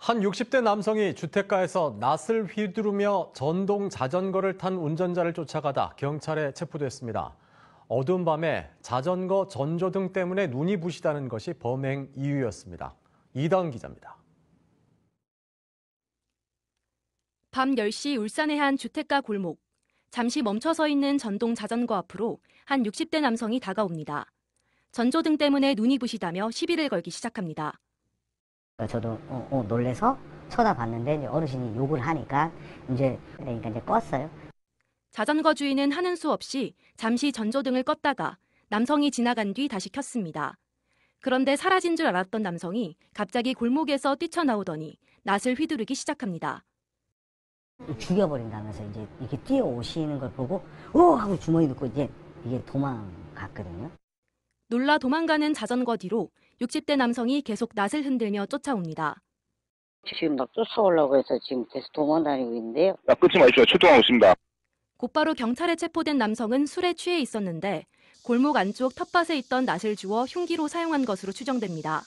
한 60대 남성이 주택가에서 낫을 휘두르며 전동 자전거를 탄 운전자를 쫓아가다 경찰에 체포됐습니다. 어두운 밤에 자전거 전조등 때문에 눈이 부시다는 것이 범행 이유였습니다. 이다은 기자입니다. 밤 10시 울산의 한 주택가 골목. 잠시 멈춰서 있는 전동 자전거 앞으로 한 60대 남성이 다가옵니다. 전조등 때문에 눈이 부시다며 시비를 걸기 시작합니다. 어, 저도 어, 어, 놀래서 쳐다봤는데 어르신이 욕을 하니까 이제 그러니까 이제 껐어요. 자전거 주인은 하는 수 없이 잠시 전조등을 껐다가 남성이 지나간 뒤 다시 켰습니다. 그런데 사라진 줄 알았던 남성이 갑자기 골목에서 뛰쳐나오더니 낫을 휘두르기 시작합니다. 죽여버린다면서 이제 이렇게 뛰어오시는 걸 보고 오 어! 하고 주머니 넣고 이제 이게 도망갔거든요. 놀라 도망가는 자전거 뒤로 60대 남성이 계속 낯을 흔들며 쫓아옵니다. 지금 막 쫓아오려고 해서 지금 계속 도망다니고 있는데요. 야, 아, 끊지 마십시오. 출동하고 있습니다. 곧바로 경찰에 체포된 남성은 술에 취해 있었는데 골목 안쪽 텃밭에 있던 낫을 주워 흉기로 사용한 것으로 추정됩니다.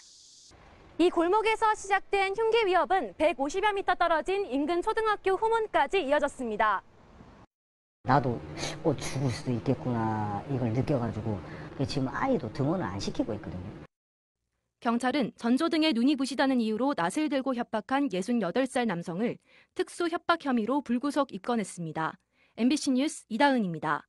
이 골목에서 시작된 흉기 위협은 150여 미터 떨어진 인근 초등학교 후문까지 이어졌습니다. 나도 곧 어, 죽을 수도 있겠구나 이걸 느껴가지고 지금 아이도 등원을 안 시키고 있거든요. 경찰은 전조 등에 눈이 부시다는 이유로 낯을 들고 협박한 68살 남성을 특수 협박 혐의로 불구속 입건했습니다. MBC 뉴스 이다은입니다.